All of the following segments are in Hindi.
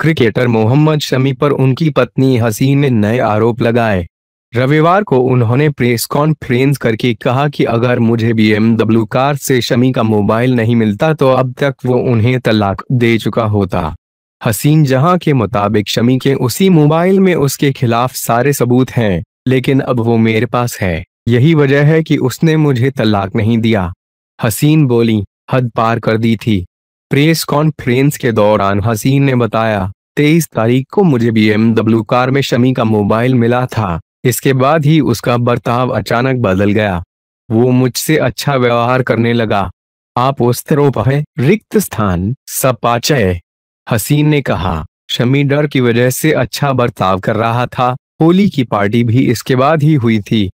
क्रिकेटर मोहम्मद शमी पर उनकी पत्नी हसीन ने नए आरोप लगाए रविवार को उन्होंने प्रेस कॉन्फ्रेंस करके कहा कि अगर मुझे बीएमडब्ल्यू कार से शमी का मोबाइल नहीं मिलता तो अब तक वो उन्हें तलाक दे चुका होता हसीन जहां के मुताबिक शमी के उसी मोबाइल में उसके खिलाफ सारे सबूत हैं लेकिन अब वो मेरे पास है यही वजह है कि उसने मुझे तलाक नहीं दिया हसीन बोली हद पार कर दी थी प्रेस कॉन्फ्रेंस के दौरान हसीन ने बताया तेईस तारीख को मुझे बी कार में शमी का मोबाइल मिला था इसके बाद ही उसका बर्ताव अचानक बदल गया वो मुझसे अच्छा व्यवहार करने लगा आप उस्तरोप रिक्त स्थान सपाचय हसीन ने कहा शमी डर की वजह से अच्छा बर्ताव कर रहा था होली की पार्टी भी इसके बाद ही हुई थी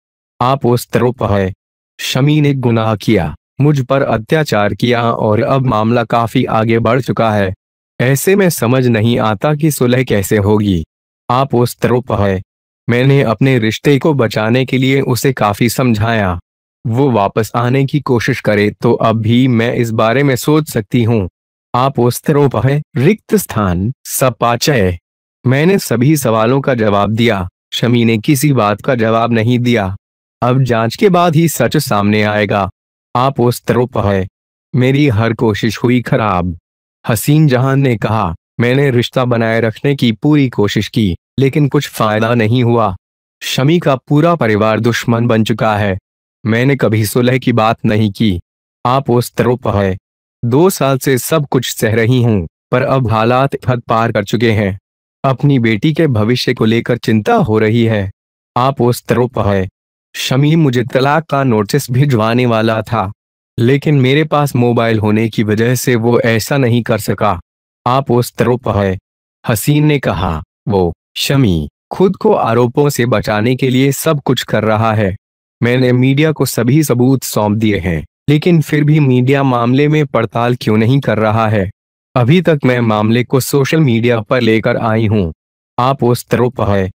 आप उस है शमी ने गुनाह किया मुझ पर अत्याचार किया और अब मामला काफी आगे बढ़ चुका है ऐसे में समझ नहीं आता कि सुलह कैसे होगी आप उस तरफ है मैंने अपने रिश्ते को बचाने के लिए उसे काफी समझाया वो वापस आने की कोशिश करे तो अब भी मैं इस बारे में सोच सकती हूँ आप उस तरफ है रिक्त स्थान सपाचय मैंने सभी सवालों का जवाब दिया शमी ने किसी बात का जवाब नहीं दिया अब जांच के बाद ही सच सामने आएगा आप उस तरफ है मेरी हर कोशिश हुई खराब हसीन जहान ने कहा मैंने रिश्ता बनाए रखने की पूरी कोशिश की लेकिन कुछ फायदा नहीं हुआ शमी का पूरा परिवार दुश्मन बन चुका है मैंने कभी सुलह की बात नहीं की आप उस तरफ है दो साल से सब कुछ सह रही हूं पर अब हालात हद पार कर चुके हैं अपनी बेटी के भविष्य को लेकर चिंता हो रही है आप उस तरफ है शमी मुझे तलाक का नोटिस भिजवाने वाला था लेकिन मेरे पास मोबाइल होने की वजह से वो ऐसा नहीं कर सका आप उस तरोप है हसीन ने कहा वो शमी खुद को आरोपों से बचाने के लिए सब कुछ कर रहा है मैंने मीडिया को सभी सबूत सौंप दिए हैं लेकिन फिर भी मीडिया मामले में पड़ताल क्यों नहीं कर रहा है अभी तक मैं मामले को सोशल मीडिया पर लेकर आई हूं आप उस तरफ है